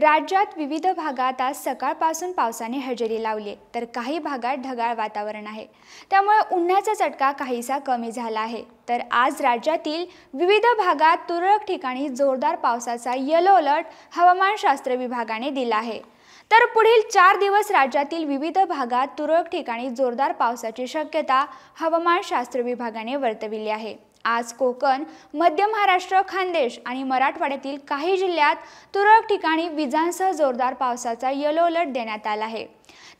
राज्यात विविध भागात आज सकाळपासून पावसाने हजेरी लावली तर काही भागात ढगाळ वातावरण आहे त्यामुळे उन्हाचा चटका काहीसा कमी झाला आहे तर आज राज्यातील विविध भागात तुरळक ठिकाणी जोरदार पावसाचा येलो अलर्ट हवामानशास्त्र विभागाने दिला आहे तर पुढील चार दिवस राज्यातील विविध भागात तुरळक ठिकाणी जोरदार पावसाची शक्यता हवामानशास्त्र विभागाने वर्तविली आहे आज कोकण मध्य महाराष्ट्र खानदेश आणि मराठवाड्यातील काही जिल्ह्यात तुरळक ठिकाणी विजांसह जोरदार पावसाचा येलो अलर्ट देण्यात आला आहे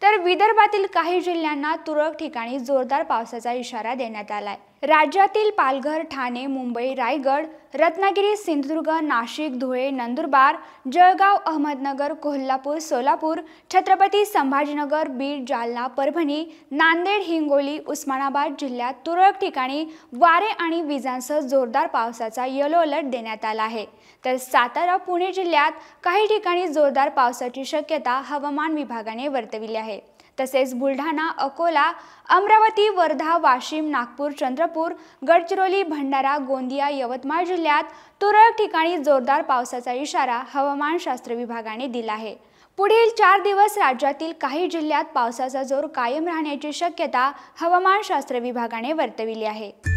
तर विदर्भातील काही जिल्ह्यांना तुरळक ठिकाणी जोरदार पावसाचा इशारा देण्यात आलाय राज्यातील पालघर ठाणे मुंबई रायगड रत्नागिरी सिंधुदुर्ग नाशिक धुळे नंदुरबार जळगाव अहमदनगर कोल्हापूर सोलापूर छत्रपती संभाजीनगर बीड जालना परभणी नांदेड हिंगोली उस्मानाबाद जिल्ह्यात तुरळक ठिकाणी वारे आणि विजांसह जोरदार पावसाचा येलो अलर्ट देण्यात आला आहे तर सातारा पुणे जिल्ह्यात काही ठिकाणी जोरदार पावसाची शक्यता हवामान विभागाने वर्तविली आहे तसेच बुलढाणा अकोला अमरावती वर्धा वाशिम नागपूर चंद्रपूर गडचिरोली भंडारा गोंदिया यवतमाळ जिल्ह्यात तुरळक ठिकाणी जोरदार पावसाचा इशारा हवामानशास्त्र विभागाने दिला आहे पुढील चार दिवस राज्यातील काही जिल्ह्यात पावसाचा जोर कायम राहण्याची शक्यता हवामानशास्त्र विभागाने वर्तविली आहे